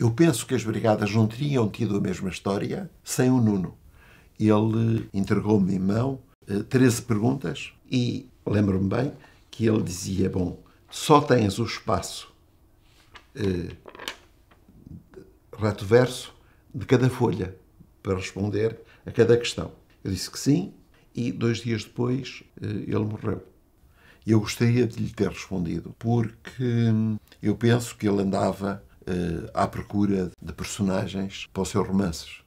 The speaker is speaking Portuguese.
Eu penso que as Brigadas não teriam tido a mesma história sem o Nuno. Ele entregou-me em mão 13 eh, perguntas e lembro-me bem que ele dizia: Bom, só tens o espaço eh, rato verso de cada folha para responder a cada questão. Eu disse que sim e dois dias depois eh, ele morreu. Eu gostaria de lhe ter respondido porque hum, eu penso que ele andava eh, à procura de personagens para os seus romances.